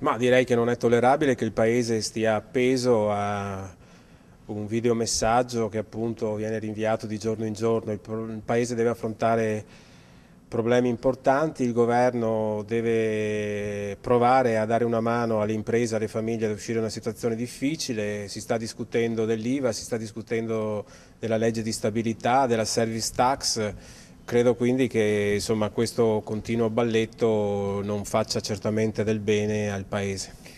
Ma direi che non è tollerabile che il Paese stia appeso a un videomessaggio che appunto viene rinviato di giorno in giorno. Il Paese deve affrontare problemi importanti, il governo deve provare a dare una mano alle imprese, alle famiglie ad uscire da una situazione difficile, si sta discutendo dell'IVA, si sta discutendo della legge di stabilità, della service tax, Credo quindi che insomma, questo continuo balletto non faccia certamente del bene al Paese.